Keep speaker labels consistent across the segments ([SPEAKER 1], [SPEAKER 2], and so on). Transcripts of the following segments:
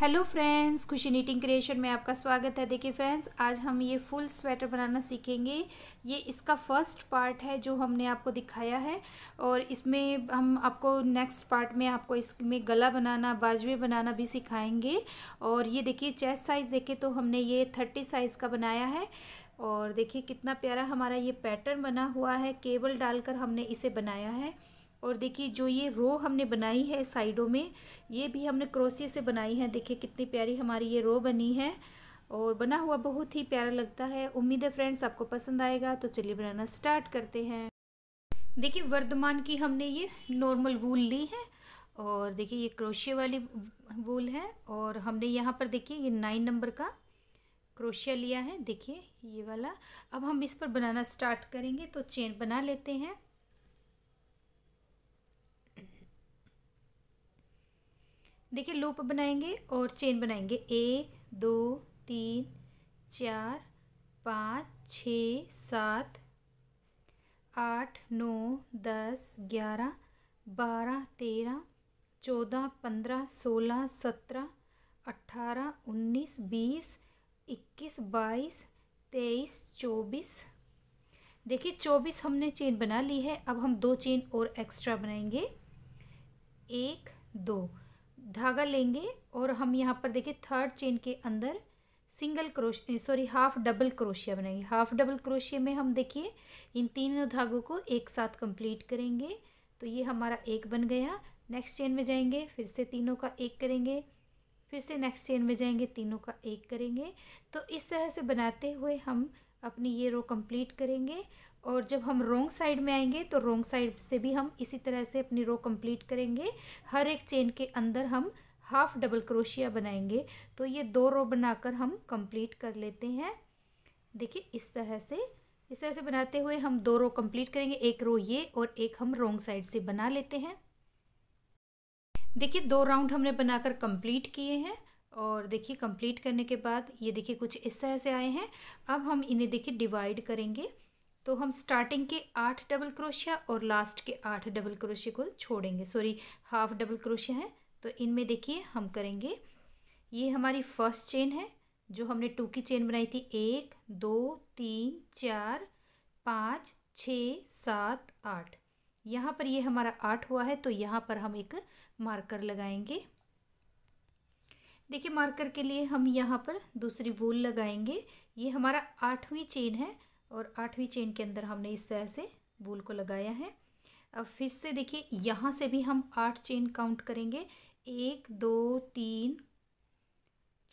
[SPEAKER 1] hello friends Khushi knitting creation में आपका स्वागत है देखिए फ्रेंड्स आज हम ये फुल स्वेटर बनाना सीखेंगे ये इसका फर्स्ट पार्ट है जो हमने आपको दिखाया है और इसमें हम आपको नेक्स्ट पार्ट में आपको इसमें गला बनाना बाजवे बनाना भी सिखाएंगे और ये देखिए चेस्ट साइज़ देखे तो हमने ये थर्टी साइज़ का बनाया है और देखिए कितना प्यारा हमारा ये पैटर्न बना हुआ है केबल डालकर हमने इसे बनाया है और देखिए जो ये रो हमने बनाई है साइडों में ये भी हमने क्रोसिए से बनाई है देखिए कितनी प्यारी हमारी ये रो बनी है और बना हुआ बहुत ही प्यारा लगता है उम्मीद है फ्रेंड्स आपको पसंद आएगा तो चलिए बनाना स्टार्ट करते हैं देखिए वर्धमान की हमने ये नॉर्मल वूल ली है और देखिए ये क्रोशिया वाली वूल है और हमने यहाँ पर देखिए ये नाइन नंबर का क्रोशिया लिया है देखिए ये वाला अब हम इस पर बनाना स्टार्ट करेंगे तो चेन बना लेते हैं देखिए लूप बनाएंगे और चेन बनाएंगे एक दो तीन चार पाँच छ सात आठ नौ दस ग्यारह बारह तेरह चौदह पंद्रह सोलह सत्रह अट्ठारह उन्नीस बीस इक्कीस बाईस तेईस चौबीस देखिए चौबीस हमने चेन बना ली है अब हम दो चेन और एक्स्ट्रा बनाएंगे एक दो धागा लेंगे और हम यहाँ पर देखिए थर्ड चेन के अंदर single crochet sorry half double क्रोशिया बनाएंगे हाफ डबल क्रोशिया में हम देखिए इन तीनों धागों को एक साथ कंप्लीट करेंगे तो ये हमारा एक बन गया नेक्स्ट चेन में जाएंगे फिर से तीनों का एक करेंगे फिर से नेक्स्ट चेन में जाएंगे तीनों का एक करेंगे तो इस तरह से बनाते हुए हम अपनी ये रो कंप्लीट करेंगे और जब हम रोंग साइड में आएंगे तो रोंग साइड से भी हम इसी तरह से अपनी रो कंप्लीट करेंगे हर एक चेन के अंदर हम हाफ डबल क्रोशिया बनाएंगे तो ये दो रो बनाकर हम कंप्लीट कर लेते हैं देखिए इस तरह से इस तरह से बनाते हुए हम दो रो कंप्लीट करेंगे एक रो ये और एक हम रोंग साइड से बना लेते हैं देखिए दो राउंड हमने बनाकर कंप्लीट किए हैं और देखिए कंप्लीट करने के बाद ये देखिए कुछ इस तरह से आए हैं अब हम इन्हें देखिए डिवाइड करेंगे तो हम स्टार्टिंग के आठ डबल क्रोशिया और लास्ट के आठ डबल क्रोशिया को छोड़ेंगे सॉरी हाफ डबल क्रोशिया है तो इनमें देखिए हम करेंगे ये हमारी फर्स्ट चेन है जो हमने टू की चेन बनाई थी एक दो तीन चार पाँच छ सात आठ यहाँ पर ये हमारा आठ हुआ है तो यहाँ पर हम एक मार्कर लगाएंगे देखिए मार्कर के लिए हम यहाँ पर दूसरी वूल लगाएंगे ये हमारा आठवीं चेन है और आठवीं चेन के अंदर हमने इस तरह से वूल को लगाया है अब फिर से देखिए यहाँ से भी हम आठ चेन काउंट करेंगे एक दो तीन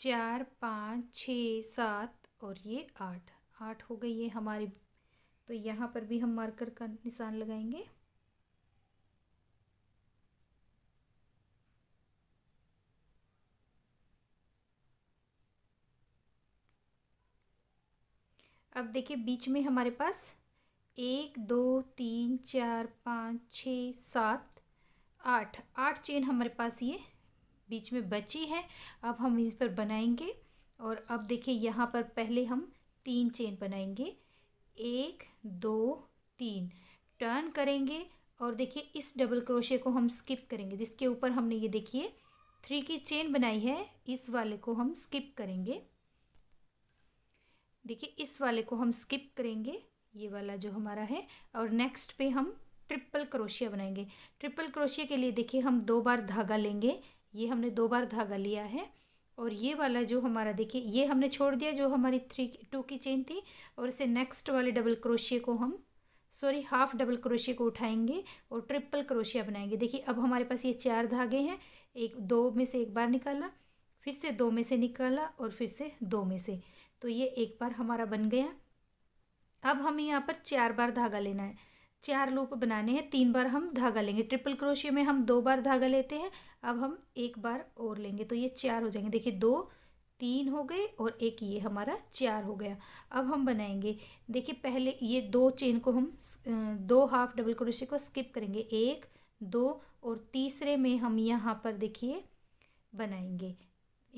[SPEAKER 1] चार पाँच छ सात और ये आठ आठ हो गई ये हमारी तो यहाँ पर भी हम मार्कर का निशान लगाएंगे अब देखिए बीच में हमारे पास एक दो तीन चार पाँच छ सात आठ आठ चेन हमारे पास ये बीच में बची है अब हम इस पर बनाएंगे और अब देखिए यहाँ पर पहले हम तीन चेन बनाएंगे एक दो तीन टर्न करेंगे और देखिए इस डबल क्रोशे को हम स्किप करेंगे जिसके ऊपर हमने ये देखिए थ्री की चेन बनाई है इस वाले को हम स्किप करेंगे देखिए इस वाले को हम स्किप करेंगे ये वाला जो हमारा है और नेक्स्ट पे हम ट्रिपल क्रोशिया बनाएंगे ट्रिपल क्रोशिया के लिए देखिए हम दो बार धागा लेंगे ये हमने दो बार धागा लिया है और ये वाला जो हमारा देखिए ये हमने छोड़ दिया जो हमारी थ्री टू की चेन थी और इसे नेक्स्ट वाले डबल क्रोशिए को हम सॉरी हाफ डबल क्रोशिए को उठाएंगे और ट्रिपल क्रोशिया बनाएंगे देखिए अब हमारे पास ये चार धागे हैं एक दो में से एक बार निकाला फिर से दो में से निकाला और फिर से दो में से तो ये एक बार हमारा बन गया अब हमें यहाँ पर चार बार धागा लेना है चार लूप बनाने हैं तीन बार हम धागा लेंगे ट्रिपल क्रोशिया में हम दो बार धागा लेते हैं अब हम एक बार और लेंगे तो ये चार हो जाएंगे देखिए दो तीन हो गए और एक ये हमारा चार हो गया अब हम बनाएंगे देखिए पहले ये दो चेन को हम दो हाफ डबल क्रोशिया को स्किप करेंगे एक दो और तीसरे में हम यहाँ पर देखिए बनाएंगे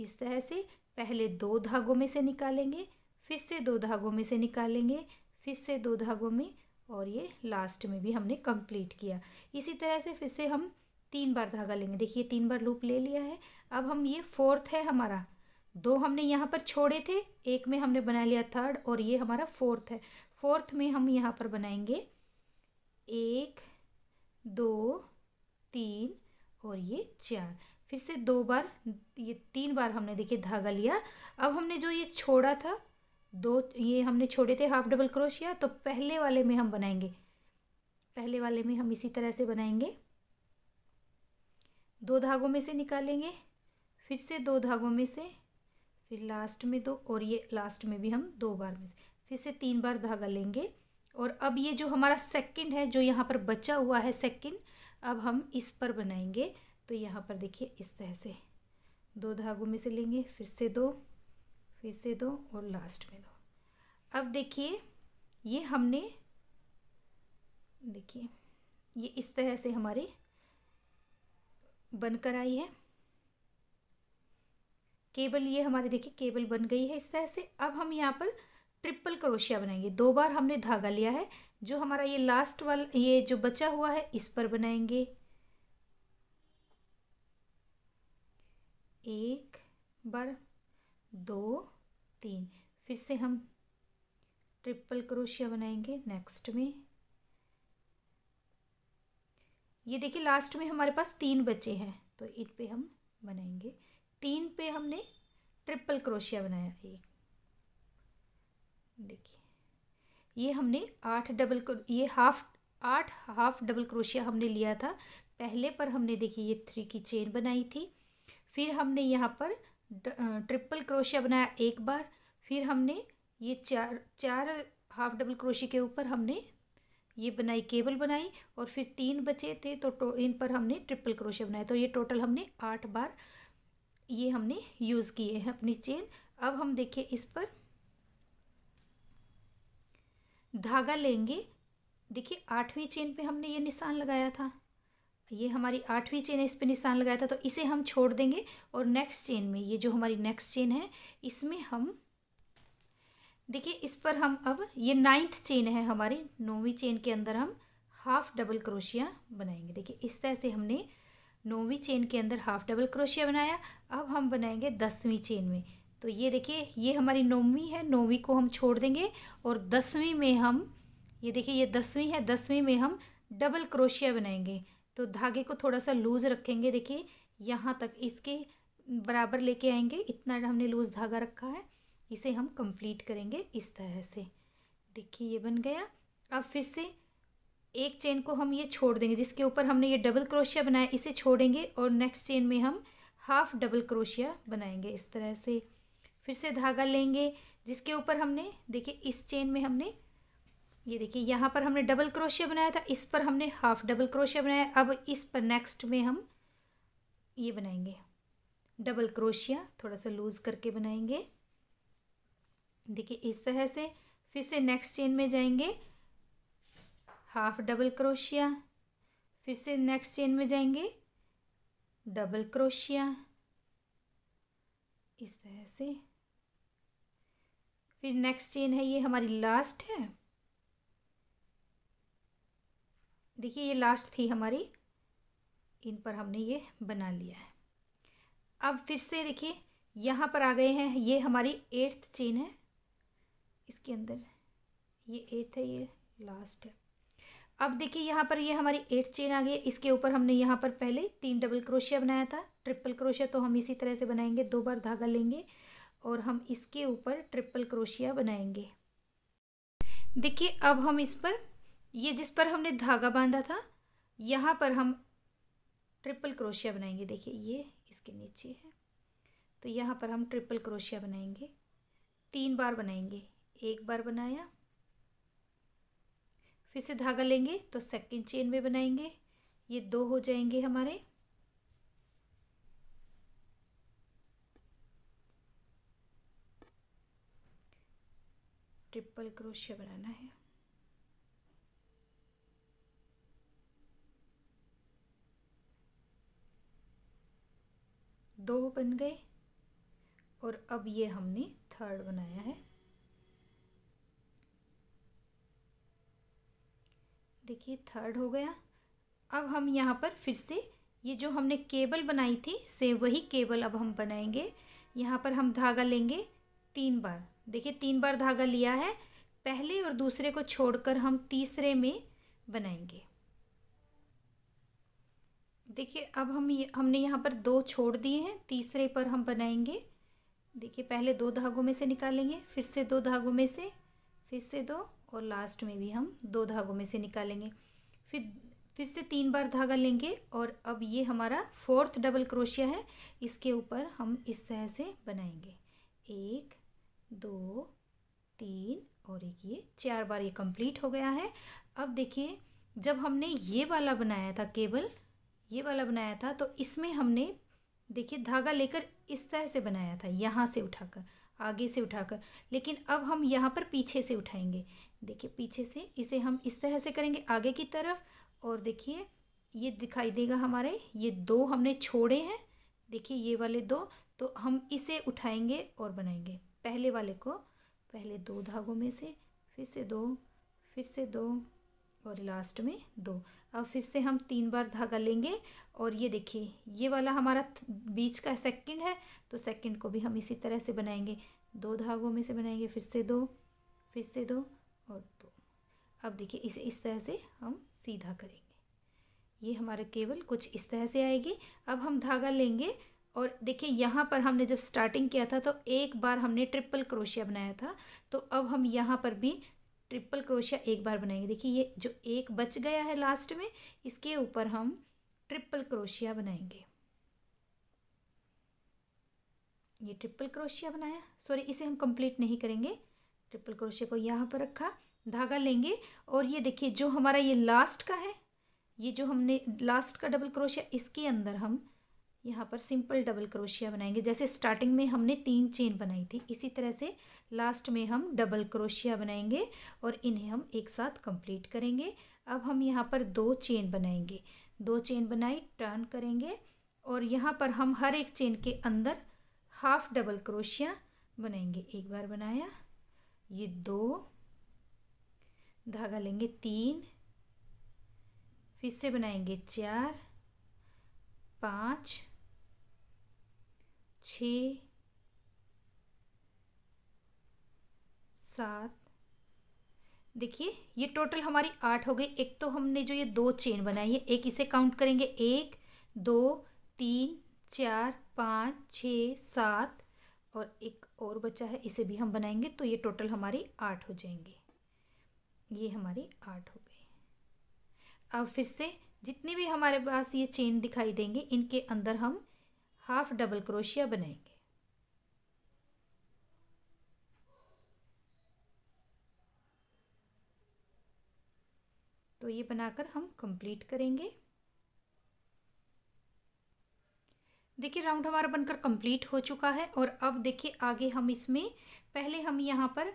[SPEAKER 1] इस तरह से पहले दो धागों में से निकालेंगे फिर से दो धागों में से निकालेंगे फिर से दो धागों में और ये लास्ट में भी हमने कंप्लीट किया इसी तरह से फिर से हम तीन बार धागा लेंगे देखिए तीन बार लूप ले लिया है अब हम ये फोर्थ है हमारा दो हमने यहाँ पर छोड़े थे एक में हमने बना लिया थर्ड और ये हमारा फोर्थ है फोर्थ में हम यहाँ पर बनाएंगे एक दो तीन और ये चार फिर से दो बार ये तीन बार हमने देखिए धागा लिया अब हमने जो ये छोड़ा था दो ये हमने छोड़े थे हाफ डबल क्रोशिया तो पहले वाले में हम बनाएंगे पहले वाले में हम इसी तरह से बनाएंगे दो धागों में से निकालेंगे फिर से दो धागों में से फिर लास्ट में दो और ये लास्ट में भी हम दो बार में से फिर से तीन बार धागा लेंगे और अब ये जो हमारा सेकंड है जो यहाँ पर बचा हुआ है सेकंड अब हम इस पर बनाएंगे तो यहाँ पर देखिए इस तरह से दो धागों में से लेंगे फिर से दो फिर से दो और लास्ट में दो अब देखिए ये हमने देखिए ये इस तरह से हमारे बनकर आई है केबल ये हमारी देखिए केबल बन गई है इस तरह से अब हम यहाँ पर ट्रिपल क्रोशिया बनाएंगे दो बार हमने धागा लिया है जो हमारा ये लास्ट वाला ये जो बचा हुआ है इस पर बनाएंगे एक बार दो तीन फिर से हम ट्रिपल क्रोशिया बनाएंगे नेक्स्ट में ये देखिए लास्ट में हमारे पास तीन बचे हैं तो इन पे हम बनाएंगे तीन पे हमने ट्रिपल क्रोशिया बनाया एक देखिए ये हमने आठ डबल ये हाफ आठ हाफ डबल क्रोशिया हमने लिया था पहले पर हमने देखिए ये थ्री की चेन बनाई थी फिर हमने यहाँ पर ट्रिपल क्रोशिया बनाया एक बार फिर हमने ये चार चार हाफ डबल क्रोशी के ऊपर हमने ये बनाई केबल बनाई और फिर तीन बचे थे तो, इन पर हमने ट्रिपल क्रोशिया बनाया तो ये टोटल हमने आठ बार ये हमने यूज़ किए हैं अपनी चेन अब हम देखें इस पर धागा लेंगे देखिए आठवीं चेन पे हमने ये निशान लगाया था ये हमारी आठवीं चेन है इस पर निशान लगाया था तो इसे हम छोड़ देंगे और नेक्स्ट चेन में ये जो हमारी नेक्स्ट चेन है इसमें हम देखिए इस पर हम अब ये नाइन्थ चेन है हमारी नौवीं चेन के अंदर हम हाफ डबल क्रोशिया बनाएंगे देखिए इस तरह से हमने नौवीं चेन के अंदर हाफ डबल क्रोशिया बनाया अब हम बनाएंगे दसवीं चेन में तो ये देखिए ये हमारी नौवीं है नौवीं को हम छोड़ देंगे और दसवीं में हम ये देखिए ये दसवीं है दसवीं में हम डबल क्रोशिया बनाएंगे तो धागे को थोड़ा सा लूज़ रखेंगे देखिए यहाँ तक इसके बराबर लेके आएंगे इतना हमने लूज़ धागा रखा है इसे हम कंप्लीट करेंगे इस तरह से देखिए ये बन गया अब फिर से एक चेन को हम ये छोड़ देंगे जिसके ऊपर हमने ये डबल क्रोशिया बनाया इसे छोड़ेंगे और नेक्स्ट चेन में हम हाफ डबल क्रोशिया बनाएंगे इस तरह से फिर से धागा लेंगे जिसके ऊपर हमने देखिए इस चेन में हमने ये देखिए यहाँ पर हमने डबल क्रोशिया बनाया था इस पर हमने हाफ डबल क्रोशिया बनाया अब इस पर नेक्स्ट में हम ये बनाएंगे डबल क्रोशिया थोड़ा सा लूज़ करके बनाएंगे देखिए इस तरह से फिर से नेक्स्ट चेन में जाएंगे हाफ डबल क्रोशिया फिर से नेक्स्ट चेन में जाएंगे डबल क्रोशिया इस तरह से फिर नेक्स्ट चेन है ये हमारी लास्ट है देखिए ये लास्ट थी हमारी इन पर हमने ये बना लिया है अब फिर से देखिए यहाँ पर आ गए हैं ये हमारी एट्थ चेन है इसके अंदर ये एट्थ है ये लास्ट है अब देखिए यहाँ पर ये हमारी एट चेन आ गई है इसके ऊपर हमने यहाँ पर पहले तीन डबल क्रोशिया बनाया था ट्रिपल क्रोशिया तो हम इसी तरह से बनाएंगे दो बार धागा लेंगे और हम इसके ऊपर ट्रिपल क्रोशिया बनाएंगे देखिए अब हम इस पर ये जिस पर हमने धागा बांधा था यहाँ पर हम ट्रिपल क्रोशिया बनाएंगे देखिए ये इसके नीचे है तो यहाँ पर हम ट्रिपल क्रोशिया बनाएंगे तीन बार बनाएंगे एक बार बनाया फिर से धागा लेंगे तो सेकंड चेन में बनाएंगे ये दो हो जाएंगे हमारे ट्रिपल क्रोशिया बनाना है दो बन गए और अब ये हमने थर्ड बनाया है देखिए थर्ड हो गया अब हम यहाँ पर फिर से ये जो हमने केबल बनाई थी से वही केबल अब हम बनाएंगे यहाँ पर हम धागा लेंगे तीन बार देखिए तीन बार धागा लिया है पहले और दूसरे को छोड़कर हम तीसरे में बनाएंगे देखिए अब हम ये हमने यहाँ पर दो छोड़ दिए हैं तीसरे पर हम बनाएंगे देखिए पहले दो धागों में से निकालेंगे फिर से दो धागों में से फिर से दो और लास्ट में भी हम दो धागों में से निकालेंगे फिर फिर से तीन बार धागा लेंगे और अब ये हमारा फोर्थ डबल क्रोशिया है इसके ऊपर हम इस तरह से बनाएंगे एक दो तीन और एक ये चार बार ये कंप्लीट हो गया है अब देखिए जब हमने ये वाला बनाया था केबल ये वाला बनाया था तो इसमें हमने देखिए धागा लेकर इस तरह से बनाया था यहाँ से उठाकर आगे से उठाकर लेकिन अब हम यहाँ पर पीछे से उठाएंगे देखिए पीछे से इसे हम इस तरह से करेंगे आगे की तरफ और देखिए ये दिखाई देगा हमारे ये दो हमने छोड़े हैं देखिए ये वाले दो तो हम इसे उठाएंगे और बनाएंगे पहले वाले को पहले दो धागों में से फिर से दो फिर से दो और लास्ट में दो अब फिर से हम तीन बार धागा लेंगे और ये देखिए ये वाला हमारा बीच का सेकंड है तो सेकंड को भी हम इसी तरह से बनाएंगे दो धागों में से बनाएंगे फिर से दो फिर से दो और दो अब देखिए इसे इस तरह से हम सीधा करेंगे ये हमारा केवल कुछ इस तरह से आएगी अब हम धागा लेंगे और देखिए यहाँ पर हमने जब स्टार्टिंग किया था तो एक बार हमने ट्रिपल क्रोशिया बनाया था तो अब हम यहाँ पर भी ट्रिपल क्रोशिया एक बार बनाएंगे देखिए ये जो एक बच गया है लास्ट में इसके ऊपर हम ट्रिपल क्रोशिया बनाएंगे ये ट्रिपल क्रोशिया बनाया सॉरी इसे हम कंप्लीट नहीं करेंगे ट्रिपल क्रोशिया को यहाँ पर रखा धागा लेंगे और ये देखिए जो हमारा ये लास्ट का है ये जो हमने लास्ट का डबल क्रोशिया इसके अंदर हम यहाँ पर सिंपल डबल क्रोशिया बनाएंगे जैसे स्टार्टिंग में हमने तीन चेन बनाई थी इसी तरह से लास्ट में हम डबल क्रोशिया बनाएंगे और इन्हें हम एक साथ कंप्लीट करेंगे अब हम यहाँ पर दो चेन बनाएंगे दो चेन बनाई टर्न करेंगे और यहाँ पर हम हर एक चेन के अंदर हाफ डबल क्रोशिया बनाएंगे एक बार बनाया ये दो धागा लेंगे तीन फिर से बनाएंगे चार पाँच छ सात देखिए ये टोटल हमारी आठ हो गई एक तो हमने जो ये दो चेन बनाई है एक इसे काउंट करेंगे एक दो तीन चार पाँच छ सात और एक और बचा है इसे भी हम बनाएंगे तो ये टोटल हमारी आठ हो जाएंगे ये हमारी आठ हो गई अब फिर से जितने भी हमारे पास ये चेन दिखाई देंगे इनके अंदर हम हाफ डबल क्रोशिया बनाएंगे तो ये बनाकर हम कंप्लीट करेंगे देखिए राउंड हमारा बनकर कंप्लीट हो चुका है और अब देखिए आगे हम इसमें पहले हम यहाँ पर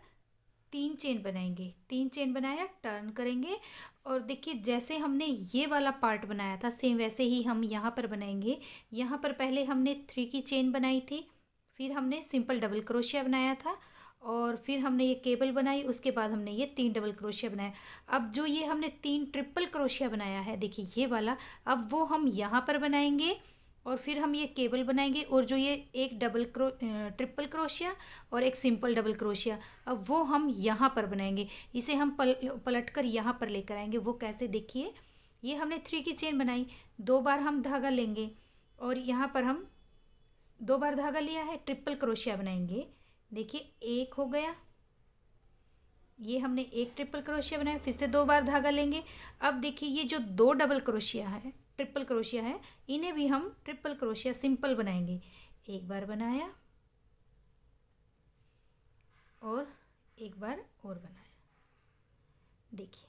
[SPEAKER 1] तीन चेन बनाएंगे तीन चेन बनाया टर्न करेंगे और देखिए जैसे हमने ये वाला पार्ट बनाया था सेम वैसे ही हम यहाँ पर बनाएंगे यहाँ पर पहले हमने थ्री की चेन बनाई थी फिर हमने सिंपल डबल क्रोशिया बनाया था और फिर हमने ये केबल बनाई उसके बाद हमने ये तीन डबल क्रोशिया बनाया अब जो ये हमने तीन ट्रिपल क्रोशिया बनाया है देखिए ये वाला अब वो हम यहाँ पर बनाएंगे और फिर हम ये केबल बनाएंगे और जो ये एक डबल क्रो ट्रिपल क्रोशिया और एक सिंपल डबल क्रोशिया अब वो हम यहाँ पर बनाएंगे इसे हम पल पलट कर यहाँ पर लेकर आएंगे वो कैसे देखिए ये हमने थ्री की चेन बनाई दो बार हम धागा लेंगे और यहाँ पर हम दो बार धागा लिया है ट्रिपल क्रोशिया बनाएंगे देखिए एक हो गया ये हमने एक ट्रिपल क्रोशिया बनाया फिर से दो बार धागा लेंगे अब देखिए ये जो दो डबल क्रोशिया है ट्रिपल क्रोशिया है इन्हें भी हम ट्रिपल क्रोशिया सिंपल बनाएंगे एक बार बनाया और एक बार और बनाया देखिए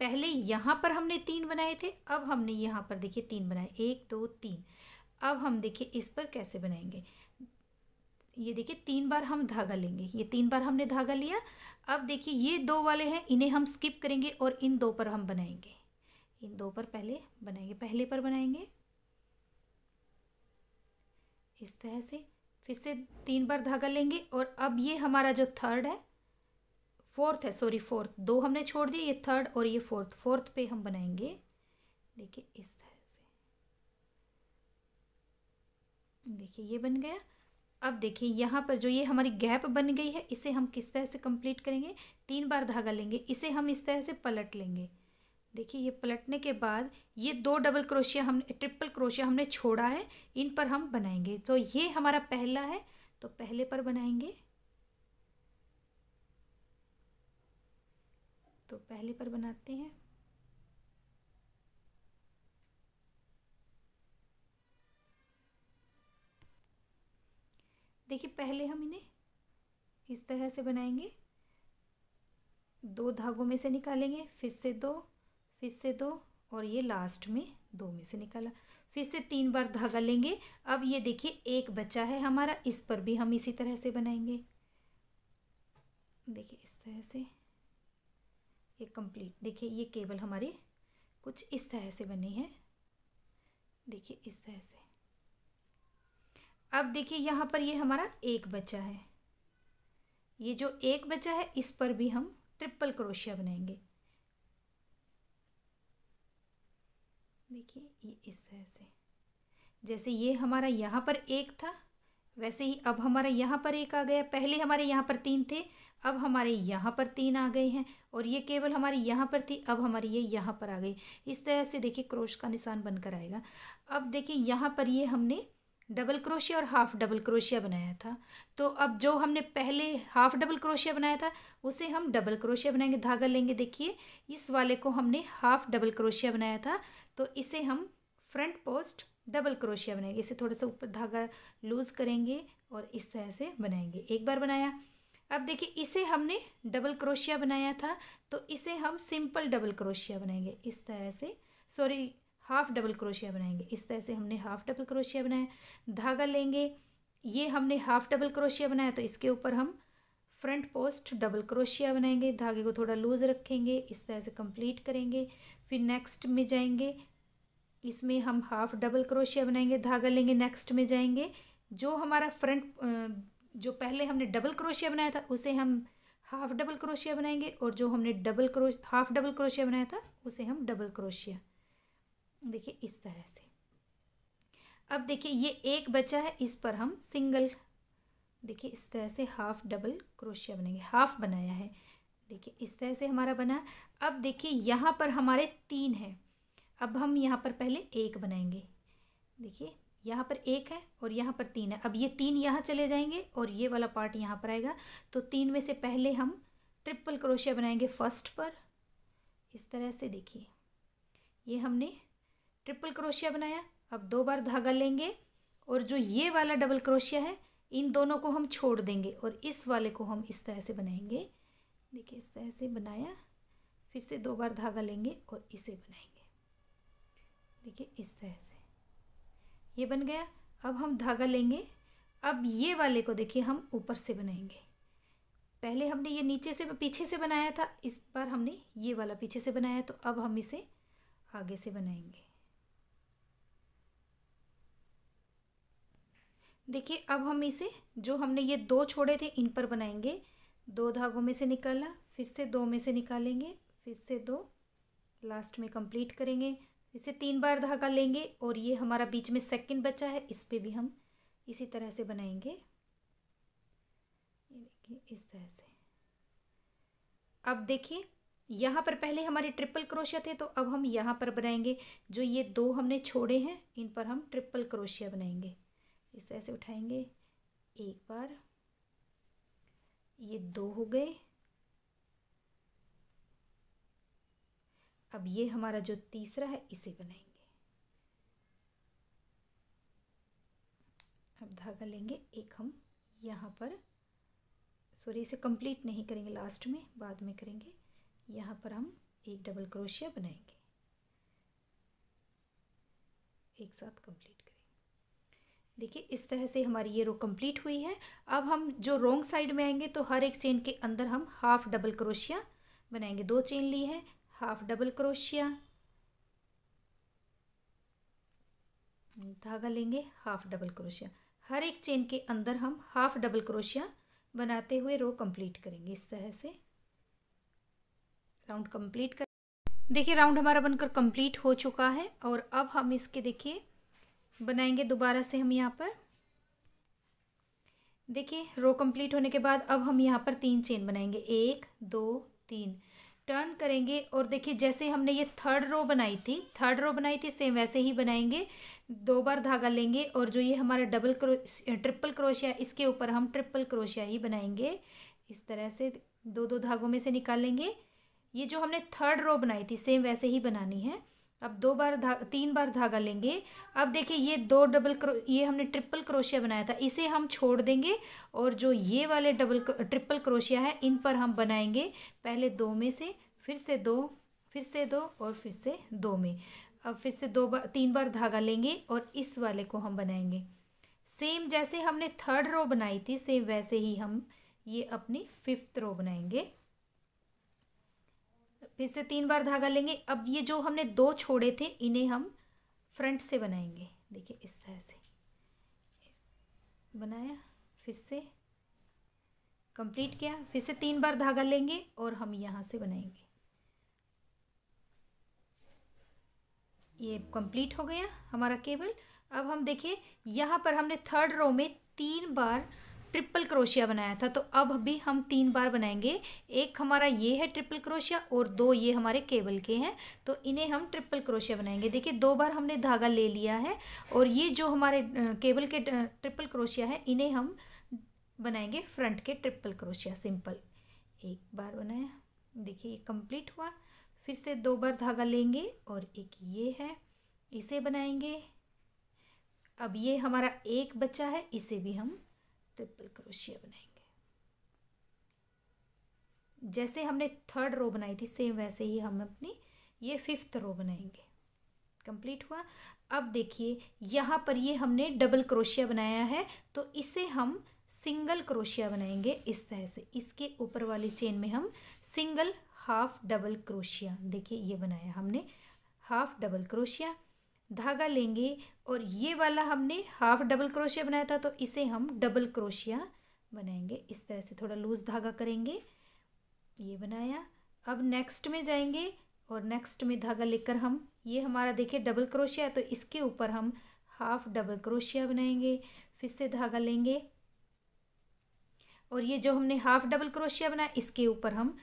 [SPEAKER 1] पहले यहाँ पर हमने तीन बनाए थे अब हमने यहाँ पर देखिए तीन बनाए एक दो तीन अब हम देखिए इस पर कैसे बनाएंगे ये देखिए तीन बार हम धागा लेंगे ये तीन बार हमने धागा लिया अब देखिए ये दो वाले हैं इन्हें हम स्किप करेंगे और इन दो पर हम बनाएंगे इन दो पर पहले बनाएंगे पहले पर बनाएंगे इस तरह से फिर से तीन बार धागा लेंगे और अब ये हमारा जो थर्ड है फोर्थ है सॉरी फोर्थ दो हमने छोड़ दिए ये थर्ड और ये फोर्थ फोर्थ पे हम बनाएंगे देखिए इस तरह से देखिए ये बन गया अब देखिए यहाँ पर जो ये हमारी गैप बन गई है इसे हम किस तरह से कंप्लीट करेंगे तीन बार धागा लेंगे इसे हम इस तरह से पलट लेंगे देखिए ये पलटने के बाद ये दो डबल क्रोशिया हमने ट्रिपल क्रोशिया हमने छोड़ा है इन पर हम बनाएंगे तो ये हमारा पहला है तो पहले पर बनाएंगे तो पहले पर बनाते हैं देखिए पहले हम इन्हें इस तरह से बनाएंगे दो धागों में से निकालेंगे फिर से दो फिर से दो और ये लास्ट में दो में से निकाला फिर से तीन बार धागा लेंगे अब ये देखिए एक बचा है हमारा इस पर भी हम इसी तरह से बनाएंगे देखिए इस तरह से ये कंप्लीट देखिए ये केबल हमारे कुछ इस तरह से बने हैं देखिए इस तरह से अब देखिए यहाँ पर ये हमारा एक बचा है ये जो एक बचा है इस पर भी हम ट्रिपल क्रोशिया बनाएंगे देखिए ये इस तरह से जैसे ये हमारा यहाँ पर एक था वैसे ही अब हमारा यहाँ पर एक आ गया पहले हमारे यहाँ पर तीन थे अब हमारे यहाँ पर तीन आ गए हैं और ये केवल हमारे यहाँ पर थी अब हमारी ये यहाँ पर आ गई इस तरह से देखिए क्रोश का निशान बनकर आएगा अब देखिए यहाँ पर ये हमने डबल क्रोशिया और हाफ डबल क्रोशिया बनाया था तो अब जो हमने पहले हाफ डबल क्रोशिया बनाया था उसे हम डबल क्रोशिया बनाएंगे धागा लेंगे देखिए इस वाले को हमने हाफ डबल क्रोशिया बनाया था तो इसे हम फ्रंट पोस्ट डबल क्रोशिया बनाएंगे इसे थोड़ा सा ऊपर धागा लूज़ करेंगे और इस तरह से बनाएंगे एक बार बनाया अब देखिए इसे हमने डबल क्रोशिया बनाया था तो इसे हम सिंपल डबल क्रोशिया बनाएंगे इस तरह से सॉरी हाफ डबल क्रोशिया बनाएंगे इस तरह से हमने हाफ डबल क्रोशिया बनाया धागा लेंगे ये हमने हाफ डबल क्रोशिया बनाया तो इसके ऊपर हम फ्रंट पोस्ट डबल क्रोशिया बनाएंगे धागे को थोड़ा लूज़ रखेंगे इस तरह से कंप्लीट करेंगे फिर नेक्स्ट में जाएंगे इसमें हम हाफ डबल क्रोशिया बनाएंगे धागा लेंगे नेक्स्ट में जाएंगे जो हमारा फ्रंट जो पहले हमने डबल क्रोशिया बनाया था उसे हम हाफ डबल क्रोशिया बनाएंगे और जो हमने डबल क्रोश हाफ डबल क्रोशिया बनाया था उसे हम डबल क्रोशिया देखिए इस तरह से अब देखिए ये एक बचा है इस पर हम सिंगल देखिए इस तरह से हाफ डबल क्रोशिया बनेंगे हाफ बनाया है देखिए इस तरह से हमारा बना अब देखिए यहाँ पर हमारे तीन हैं अब हम यहाँ पर पहले एक बनाएंगे देखिए यहाँ पर एक है और यहाँ पर तीन है अब ये तीन यहाँ चले जाएंगे और ये वाला पार्ट यहाँ पर आएगा तो तीन में से पहले हम ट्रिपल क्रोशिया बनाएंगे फर्स्ट पर इस तरह से देखिए ये हमने ट्रिपल क्रोशिया बनाया अब दो बार धागा लेंगे और जो ये वाला डबल क्रोशिया है इन दोनों को हम छोड़ देंगे और इस वाले को हम इस तरह से बनाएंगे देखिए इस तरह से बनाया फिर से दो बार धागा लेंगे और इसे बनाएंगे देखिए इस तरह से ये बन गया अब हम धागा लेंगे अब ये वाले को देखिए हम ऊपर से बनाएंगे पहले हमने ये नीचे से पीछे से बनाया था इस बार हमने ये वाला पीछे से बनाया तो अब हम इसे आगे से बनाएंगे देखिए अब हम इसे जो हमने ये दो छोड़े थे इन पर बनाएंगे दो धागों में से निकाला फिर से दो में से निकालेंगे फिर से दो लास्ट में कंप्लीट करेंगे फिर से तीन बार धागा लेंगे और ये हमारा बीच में सेकंड बचा है इस पर भी हम इसी तरह से बनाएंगे देखिए इस तरह से अब देखिए यहाँ पर पहले हमारे ट्रिपल क्रोशिया थे तो अब हम यहाँ पर बनाएंगे जो ये दो हमने छोड़े हैं इन पर हम ट्रिपल क्रोशिया बनाएंगे इस तरह से उठाएंगे एक बार ये दो हो गए अब ये हमारा जो तीसरा है इसे बनाएंगे अब धागा लेंगे एक हम यहाँ पर सॉरी इसे कंप्लीट नहीं करेंगे लास्ट में बाद में करेंगे यहाँ पर हम एक डबल क्रोशिया बनाएंगे एक साथ कंप्लीट देखिए इस तरह से हमारी ये रो कंप्लीट हुई है अब हम जो रोंग साइड में आएंगे तो हर एक चेन के अंदर हम हाफ डबल क्रोशिया बनाएंगे दो चेन ली है हाफ डबल क्रोशिया धागा लेंगे हाफ डबल क्रोशिया हर एक चेन के अंदर हम हाफ डबल क्रोशिया बनाते हुए रो कंप्लीट करेंगे इस तरह से राउंड कंप्लीट कर देखिए राउंड हमारा बनकर कंप्लीट हो चुका है और अब हम इसके देखिए बनाएंगे दोबारा से हम यहाँ पर देखिए रो कंप्लीट होने के बाद अब हम यहाँ पर तीन चेन बनाएंगे एक दो तीन टर्न करेंगे और देखिए जैसे हमने ये थर्ड रो बनाई थी थर्ड रो बनाई थी सेम वैसे ही बनाएंगे दो बार धागा लेंगे और जो ये हमारा डबल क्रो ट्रिपल क्रोशिया इसके ऊपर हम ट्रिपल क्रोशिया ही बनाएंगे इस तरह से दो दो धागों में से निकालेंगे ये जो हमने थर्ड रो बनाई थी सेम वैसे ही बनानी है अब दो बार धागा तीन बार धागा लेंगे अब देखिए ये दो डबल क्रो ये हमने ट्रिपल क्रोशिया बनाया था इसे हम छोड़ देंगे और जो ये वाले डबल ट्रिपल क्रोशिया है इन पर हम बनाएंगे पहले दो में से फिर से दो फिर से दो और फिर से दो में अब फिर से दो बार तीन बार धागा लेंगे और इस वाले को हम बनाएंगे सेम जैसे हमने थर्ड रो बनाई थी सेम वैसे ही हम ये अपनी फिफ्थ रो बनाएंगे फिर से तीन बार धागा लेंगे अब ये जो हमने दो छोड़े थे इन्हें हम फ्रंट से बनाएंगे देखिए इस तरह से बनाया फिर से कंप्लीट किया फिर से तीन बार धागा लेंगे और हम यहाँ से बनाएंगे ये कंप्लीट हो गया हमारा केबल अब हम देखिए यहाँ पर हमने थर्ड रो में तीन बार ट्रिपल क्रोशिया बनाया था तो अब भी हम तीन बार बनाएंगे एक हमारा ये है ट्रिपल क्रोशिया और दो ये हमारे केबल के हैं तो इन्हें हम ट्रिपल क्रोशिया बनाएंगे देखिए दो बार हमने धागा ले लिया है और ये जो हमारे केबल के ट्रिपल क्रोशिया है इन्हें हम बनाएंगे फ्रंट के ट्रिपल क्रोशिया सिंपल एक बार बनाया देखिए ये कंप्लीट हुआ फिर से दो बार धागा लेंगे और एक ये है इसे बनाएंगे अब ये हमारा एक बच्चा है इसे भी हम ट्रिपल क्रोशिया बनाएंगे जैसे हमने थर्ड रो बनाई थी सेम वैसे ही हम अपनी ये फिफ्थ रो बनाएंगे कंप्लीट हुआ अब देखिए यहाँ पर ये हमने डबल क्रोशिया बनाया है तो इसे हम सिंगल क्रोशिया बनाएंगे इस तरह से इसके ऊपर वाली चेन में हम सिंगल हाफ डबल क्रोशिया देखिए ये बनाया हमने हाफ डबल क्रोशिया धागा लेंगे और ये वाला हमने हाफ डबल क्रोशिया बनाया था तो इसे हम डबल क्रोशिया बनाएंगे इस तरह से थोड़ा लूज़ धागा करेंगे ये बनाया अब नेक्स्ट में जाएंगे और नेक्स्ट में धागा लेकर हम ये हमारा देखिए डबल क्रोशिया तो इसके ऊपर हम हाफ डबल क्रोशिया बनाएंगे फिर से धागा लेंगे और ये जो हमने हाफ डबल क्रोशिया बनाया इसके ऊपर हम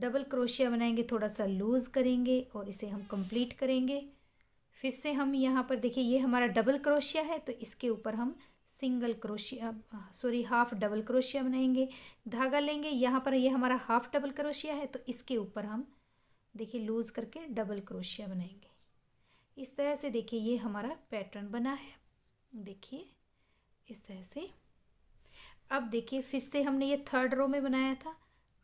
[SPEAKER 1] डबल क्रोशिया बनाएंगे थोड़ा सा लूज़ करेंगे और इसे हम कंप्लीट करेंगे फिर से हम यहाँ पर देखिए ये हमारा डबल क्रोशिया है तो इसके ऊपर हम सिंगल क्रोशिया सॉरी हाफ डबल क्रोशिया बनाएंगे धागा लेंगे यहाँ पर ये हमारा हाफ डबल क्रोशिया है तो इसके ऊपर हम देखिए लूज़ करके डबल क्रोशिया बनाएंगे इस तरह से देखिए ये हमारा पैटर्न बना है देखिए इस तरह से अब देखिए फिर से हमने ये थर्ड रो में बनाया था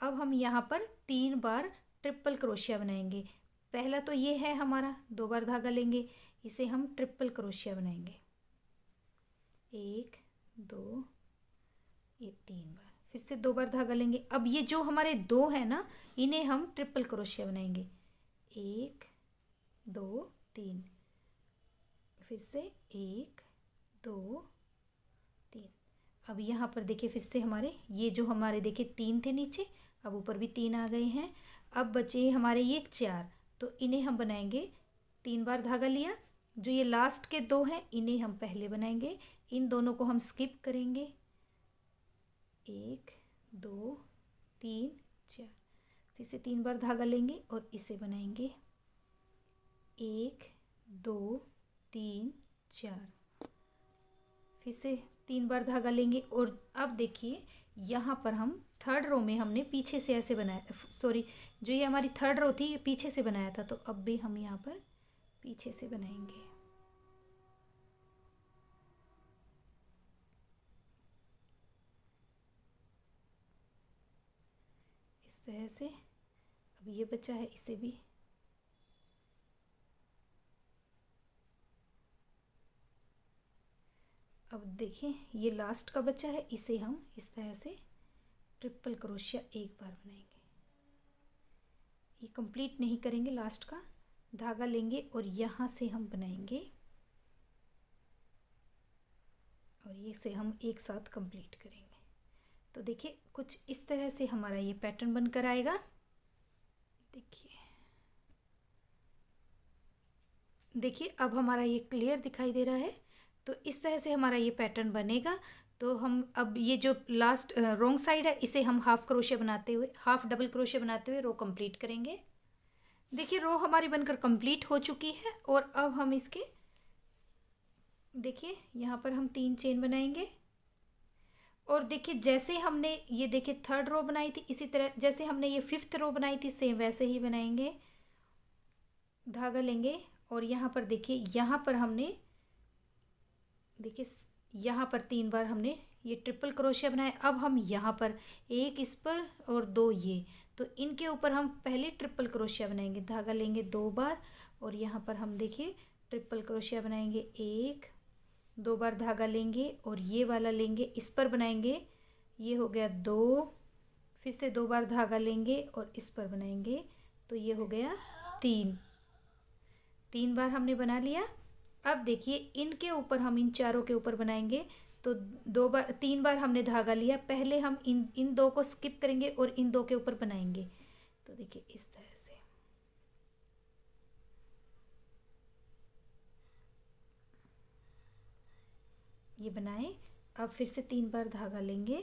[SPEAKER 1] अब हम यहाँ पर तीन बार ट्रिपल क्रोशिया बनाएंगे पहला तो ये है हमारा दो बार धागा लेंगे इसे हम ट्रिपल क्रोशिया बनाएंगे एक दो ये तीन बार फिर से दो बार धागा लेंगे अब ये जो हमारे दो है ना इन्हें हम ट्रिपल क्रोशिया बनाएंगे एक दो तीन फिर से एक दो तीन अब यहाँ पर देखिए फिर से हमारे ये जो हमारे देखिए तीन थे नीचे अब ऊपर भी तीन आ गए हैं अब बचे हमारे ये चार तो इन्हें हम बनाएंगे तीन बार धागा लिया जो ये लास्ट के दो हैं इन्हें हम पहले बनाएंगे इन दोनों को हम स्किप करेंगे एक दो तीन चार फिर से तीन बार धागा लेंगे और इसे बनाएंगे एक दो तीन चार फिर से तीन बार धागा लेंगे और अब देखिए यहाँ पर हम थर्ड रो में हमने पीछे से ऐसे बनाया सॉरी जो ये हमारी थर्ड रो थी ये पीछे से बनाया था तो अब भी हम यहाँ पर पीछे से बनाएंगे इस तरह से अब ये बचा है इसे भी अब देखें ये लास्ट का बच्चा है इसे हम इस तरह से ट्रिपल क्रोशिया एक बार बनाएंगे ये कंप्लीट नहीं करेंगे लास्ट का धागा लेंगे और यहाँ से हम बनाएंगे और ये से हम एक साथ कंप्लीट करेंगे तो देखिए कुछ इस तरह से हमारा ये पैटर्न बनकर आएगा देखिए देखिए अब हमारा ये क्लियर दिखाई दे रहा है तो इस तरह से हमारा ये पैटर्न बनेगा तो हम अब ये जो लास्ट रोंग साइड है इसे हम हाफ क्रोशे बनाते हुए हाफ डबल क्रोशे बनाते हुए रो कंप्लीट करेंगे देखिए रो हमारी बनकर कंप्लीट हो चुकी है और अब हम इसके देखिए यहाँ पर हम तीन चेन बनाएंगे और देखिए जैसे हमने ये देखिए थर्ड रो बनाई थी इसी तरह जैसे हमने ये फिफ्थ रो बनाई थी सेम वैसे ही बनाएंगे धागा लेंगे और यहाँ पर देखिए यहाँ पर हमने देखिए यहाँ पर तीन बार हमने ये ट्रिपल क्रोशिया बनाए अब हम यहाँ पर एक इस पर और दो ये तो इनके ऊपर हम पहले ट्रिपल क्रोशिया बनाएंगे धागा लेंगे दो बार और यहाँ पर हम देखिए ट्रिपल क्रोशिया बनाएंगे एक दो बार धागा लेंगे और ये वाला लेंगे इस पर बनाएंगे ये हो गया दो फिर से दो बार धागा लेंगे और इस पर बनाएंगे तो ये हो गया तीन तीन बार हमने बना लिया अब देखिए इनके ऊपर हम इन चारों के ऊपर बनाएंगे तो दो बार तीन बार हमने धागा लिया पहले हम इन इन दो को स्किप करेंगे और इन दो के ऊपर बनाएंगे तो देखिए इस तरह से ये बनाए अब फिर से तीन बार धागा लेंगे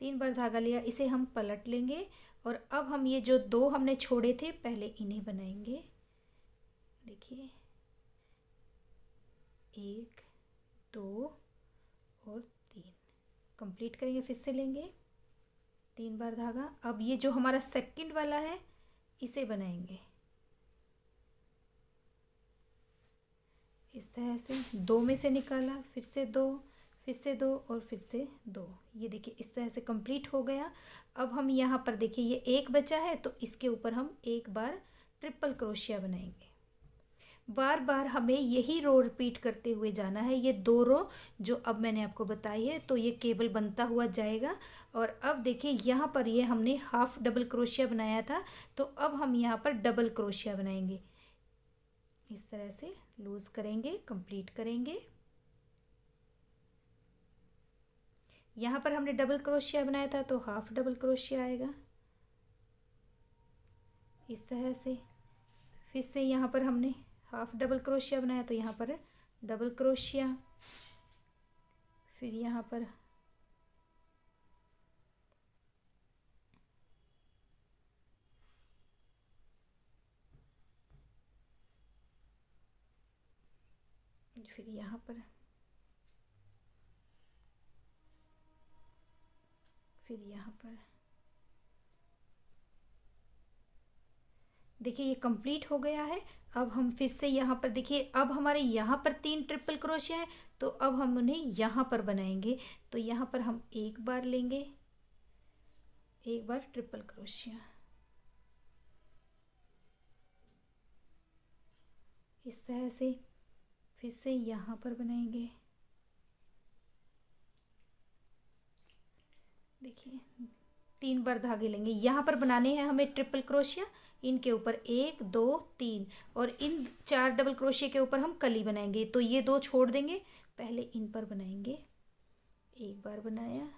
[SPEAKER 1] तीन बार धागा लिया इसे हम पलट लेंगे और अब हम ये जो दो हमने छोड़े थे पहले इन्हें बनाएंगे देखिए एक दो और तीन कंप्लीट करेंगे फिर से लेंगे तीन बार धागा अब ये जो हमारा सेकंड वाला है इसे बनाएंगे इस तरह से दो में से निकाला फिर से दो फिर से दो और फिर से दो ये देखिए इस तरह से कंप्लीट हो गया अब हम यहाँ पर देखिए ये एक बचा है तो इसके ऊपर हम एक बार ट्रिपल क्रोशिया बनाएंगे बार बार हमें यही रो रिपीट करते हुए जाना है ये दो रो जो अब मैंने आपको बताई है तो ये केबल बनता हुआ जाएगा और अब देखिए यहाँ पर ये हमने हाफ डबल क्रोशिया बनाया था तो अब हम यहाँ पर डबल क्रोशिया बनाएंगे इस तरह से लूज़ करेंगे कंप्लीट करेंगे यहाँ पर हमने डबल क्रोशिया बनाया था तो हाफ डबल क्रोशिया आएगा इस तरह से फिर से यहाँ पर हमने हाफ डबल क्रोशिया बनाया तो यहाँ पर डबल क्रोशिया फिर यहाँ पर फिर यहाँ पर फिर यहाँ पर देखिए ये कंप्लीट हो गया है अब हम फिर से यहाँ पर देखिए अब हमारे यहाँ पर तीन ट्रिपल क्रोशिया है तो अब हम उन्हें यहाँ पर बनाएंगे तो यहाँ पर हम एक बार लेंगे एक बार ट्रिपल क्रोशिया इस तरह से फिर से यहाँ पर बनाएंगे देखिए तीन बार धागे लेंगे यहाँ पर बनाने हैं हमें ट्रिपल क्रोशिया इनके ऊपर एक दो तीन और इन चार डबल क्रोशिया के ऊपर हम कली बनाएंगे तो ये दो छोड़ देंगे पहले इन पर बनाएंगे एक बार बनाया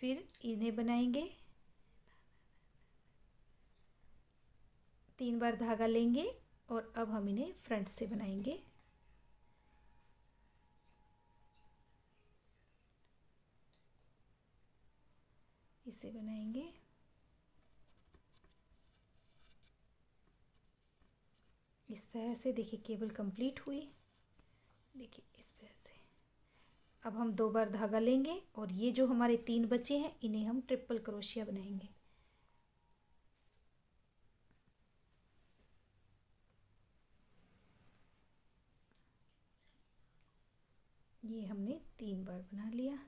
[SPEAKER 1] फिर इन्हें बनाएंगे तीन बार धागा लेंगे और अब हम इन्हें फ्रंट से बनाएंगे इसे बनाएंगे इस तरह से देखिए केबल कंप्लीट हुई देखिए इस तरह से अब हम दो बार धागा लेंगे और ये जो हमारे तीन बचे हैं इन्हें हम ट्रिपल क्रोशिया बनाएंगे ये हमने तीन बार बना लिया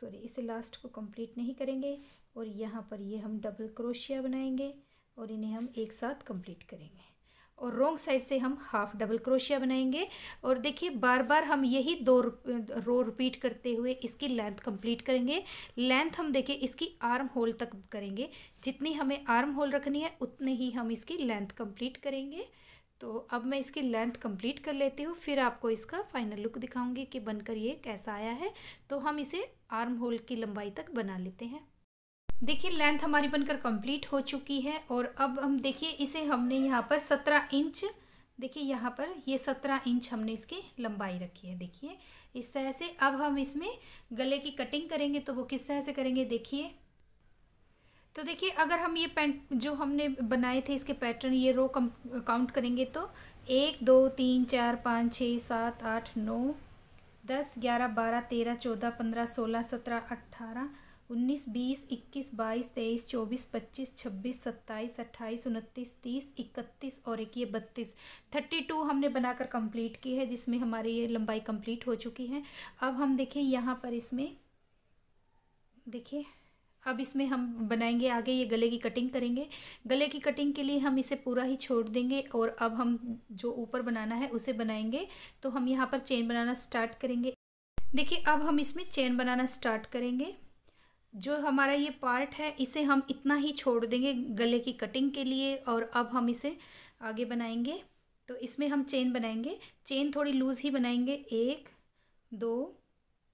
[SPEAKER 1] सॉरी इस लास्ट को कंप्लीट नहीं करेंगे और यहाँ पर ये हम डबल क्रोशिया बनाएंगे और इन्हें हम एक साथ कंप्लीट करेंगे और रोंग साइड से हम हाफ डबल क्रोशिया बनाएंगे और देखिए बार बार हम यही दो रो रिपीट करते हुए इसकी लेंथ कंप्लीट करेंगे लेंथ हम देखिए इसकी आर्म होल तक करेंगे जितनी हमें आर्म होल रखनी है उतनी ही हम इसकी लेंथ कंप्लीट करेंगे तो अब मैं इसकी लेंथ कंप्लीट कर लेती हूँ फिर आपको इसका फाइनल लुक दिखाऊंगी कि बनकर ये कैसा आया है तो हम इसे आर्म होल की लंबाई तक बना लेते हैं देखिए लेंथ हमारी बनकर कंप्लीट हो चुकी है और अब हम देखिए इसे हमने यहाँ पर सत्रह इंच देखिए यहाँ पर ये सत्रह इंच हमने इसकी लंबाई रखी है देखिए इस तरह से अब हम इसमें गले की कटिंग करेंगे तो वो किस तरह से करेंगे देखिए तो देखिए अगर हम ये पैंट जो हमने बनाए थे इसके पैटर्न ये रो कम काउंट करेंगे तो एक दो तीन चार पाँच छः सात आठ नौ दस ग्यारह बारह तेरह चौदह पंद्रह सोलह सत्रह अट्ठारह उन्नीस बीस इक्कीस बाईस तेईस चौबीस पच्चीस छब्बीस सत्ताईस अट्ठाईस उनतीस तीस इकतीस और एक ये बत्तीस थर्टी टू हमने बनाकर कंप्लीट की है जिसमें हमारी ये लंबाई कंप्लीट हो चुकी है अब हम देखें यहाँ पर इसमें देखिए अब इसमें हम बनाएंगे आगे ये गले की कटिंग करेंगे गले की कटिंग के लिए हम इसे पूरा ही छोड़ देंगे और अब हम जो ऊपर बनाना है उसे बनाएंगे तो हम यहाँ पर चेन बनाना स्टार्ट करेंगे देखिए अब हम इसमें चेन बनाना स्टार्ट करेंगे जो हमारा ये पार्ट है इसे हम इतना ही छोड़ देंगे गले की कटिंग के लिए और अब हम इसे आगे बनाएंगे तो इसमें हम चेन बनाएंगे चेन थोड़ी लूज़ ही बनाएंगे एक दो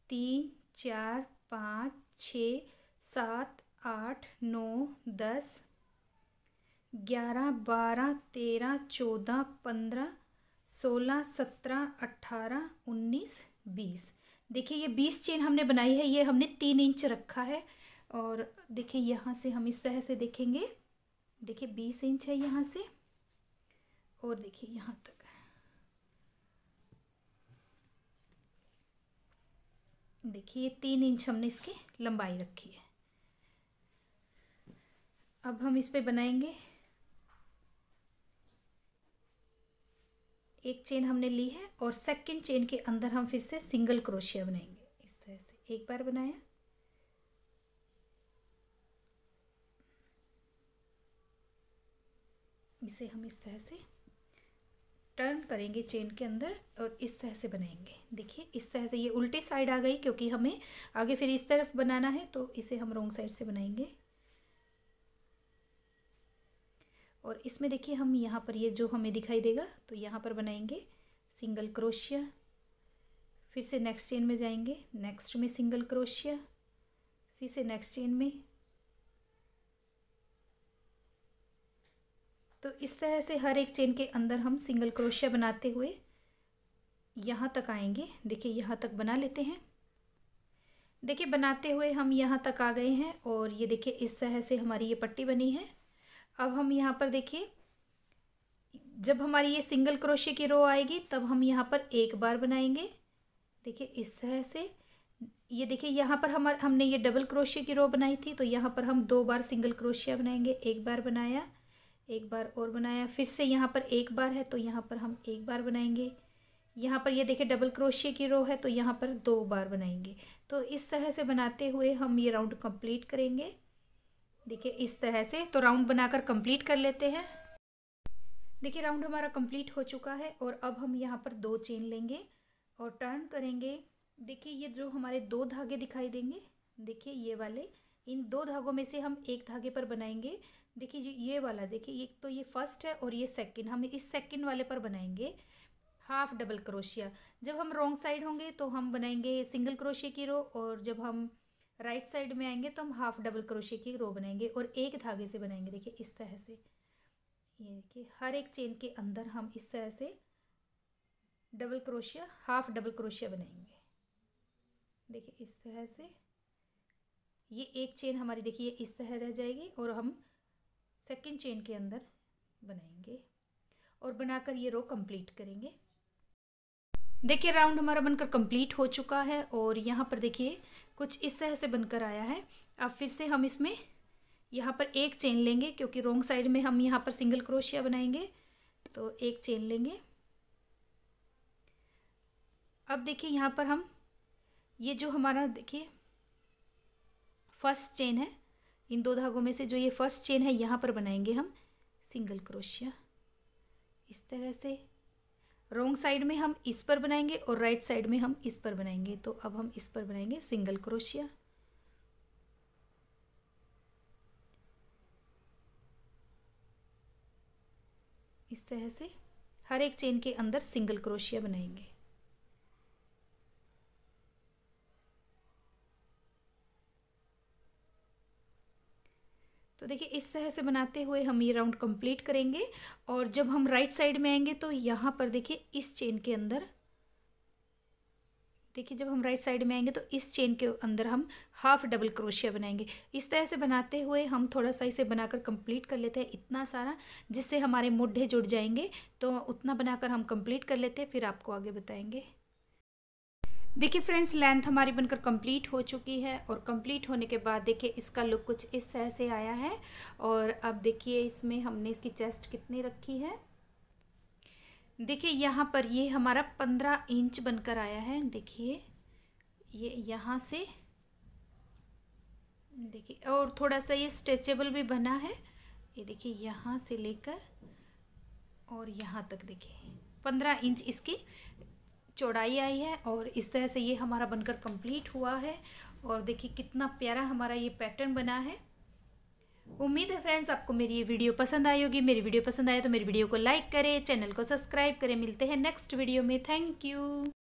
[SPEAKER 1] तीन चार पाँच छः सात आठ नौ दस ग्यारह बारह तेरह चौदह पंद्रह सोलह सत्रह अट्ठारह उन्नीस बीस देखिए ये बीस चेन हमने बनाई है ये हमने तीन इंच रखा है और देखिए यहाँ से हम इस तरह से देखेंगे देखिए बीस इंच है यहाँ से और देखिए यहाँ तक देखिए तीन इंच हमने इसकी लंबाई रखी है अब हम इस पे बनाएंगे एक चेन हमने ली है और सेकंड चेन के अंदर हम फिर से सिंगल क्रोशिया बनाएंगे इस तरह से एक बार बनाया इसे हम इस तरह से टर्न करेंगे चेन के अंदर और इस तरह से बनाएंगे देखिए इस तरह से ये उल्टी साइड आ गई क्योंकि हमें आगे फिर इस तरफ बनाना है तो इसे हम रोंग साइड से बनाएंगे और इसमें देखिए हम यहाँ पर ये जो हमें दिखाई देगा तो यहाँ पर बनाएंगे सिंगल क्रोशिया फिर से नेक्स्ट चेन में जाएंगे नेक्स्ट में सिंगल क्रोशिया फिर से नेक्स्ट चेन में तो इस तरह से हर एक चेन के अंदर हम सिंगल क्रोशिया बनाते हुए यहाँ तक आएंगे देखिए यहाँ तक बना लेते हैं देखिए बनाते हुए हम यहाँ तक आ गए हैं और ये देखिए इस तरह से हमारी ये पट्टी बनी है अब हम यहाँ पर देखिए जब हमारी ये सिंगल क्रोशे की रो आएगी तब हम यहाँ पर एक बार बनाएंगे देखिए इस तरह से ये देखिए यहाँ पर हमारे हमने ये डबल क्रोशे की रो बनाई थी तो यहाँ पर हम दो बार सिंगल क्रोशिया बनाएंगे एक बार बनाया एक बार और बनाया फिर से यहाँ पर एक बार है तो यहाँ पर हम एक बार बनाएंगे यहाँ पर ये देखिए डबल क्रोशे की रो है तो यहाँ पर दो बार बनाएंगे तो इस तरह से बनाते हुए हम ये राउंड कंप्लीट करेंगे देखिए इस तरह से तो राउंड बनाकर कंप्लीट कर लेते हैं देखिए राउंड हमारा कंप्लीट हो चुका है और अब हम यहाँ पर दो चेन लेंगे और टर्न करेंगे देखिए ये जो हमारे दो धागे दिखाई देंगे देखिए ये वाले इन दो धागों में से हम एक धागे पर बनाएंगे देखिए जी ये वाला देखिए एक तो ये फर्स्ट है और ये सेकंड हम इस सेकंड वाले पर बनाएंगे हाफ डबल क्रोशिया जब हम रॉन्ग साइड होंगे तो हम बनाएंगे सिंगल क्रोशिया की रो और जब हम राइट साइड में आएंगे तो हम हाफ डबल क्रोशे की रो बनाएंगे और एक धागे से बनाएंगे देखिए इस तरह से ये देखिए हर एक चेन के अंदर हम इस तरह से डबल क्रोशिया हाफ डबल क्रोशिया बनाएंगे देखिए इस तरह से ये एक चेन हमारी देखिए इस तरह रह जाएगी और हम सेकंड चेन के अंदर बनाएंगे और बनाकर ये रो कंप्लीट करेंगे देखिए राउंड हमारा बनकर कंप्लीट हो चुका है और यहाँ पर देखिए कुछ इस तरह से बनकर आया है अब फिर से हम इसमें यहाँ पर एक चेन लेंगे क्योंकि रोंग साइड में हम यहाँ पर सिंगल क्रोशिया बनाएंगे तो एक चेन लेंगे अब देखिए यहाँ पर हम ये जो हमारा देखिए फर्स्ट चेन है इन दो धागों में से जो ये फर्स्ट चेन है यहाँ पर बनाएंगे हम सिंगल क्रोशिया इस तरह से रोंग साइड में हम इस पर बनाएंगे और राइट साइड में हम इस पर बनाएंगे तो अब हम इस पर बनाएंगे सिंगल क्रोशिया इस तरह से हर एक चेन के अंदर सिंगल क्रोशिया बनाएंगे तो देखिए इस तरह से बनाते हुए हम ये राउंड कंप्लीट करेंगे और जब हम राइट साइड में आएंगे तो यहाँ पर देखिए इस चेन के अंदर देखिए जब हम राइट साइड में आएंगे तो इस चेन के अंदर हम हाफ डबल क्रोशिया बनाएंगे इस तरह से बनाते हुए हम थोड़ा सा इसे बनाकर कंप्लीट कर लेते हैं इतना सारा जिससे हमारे मुड्ढे जुड़ जाएंगे तो उतना बनाकर हम कंप्लीट कर लेते हैं फिर आपको आगे बताएंगे देखिए फ्रेंड्स लेंथ हमारी बनकर कंप्लीट हो चुकी है और कंप्लीट होने के बाद देखिए इसका लुक कुछ इस तरह से आया है और अब देखिए इसमें हमने इसकी चेस्ट कितनी रखी है देखिए यहाँ पर ये हमारा पंद्रह इंच बनकर आया है देखिए ये यहाँ से देखिए और थोड़ा सा ये स्ट्रेचेबल भी बना है ये देखिए यहाँ से लेकर और यहाँ तक देखिए पंद्रह इंच इसकी चौड़ाई आई है और इस तरह से ये हमारा बनकर कंप्लीट हुआ है और देखिए कितना प्यारा हमारा ये पैटर्न बना है उम्मीद है फ्रेंड्स आपको मेरी ये वीडियो पसंद आई होगी मेरी वीडियो पसंद आए तो मेरी वीडियो को लाइक करें चैनल को सब्सक्राइब करें मिलते हैं नेक्स्ट वीडियो में थैंक यू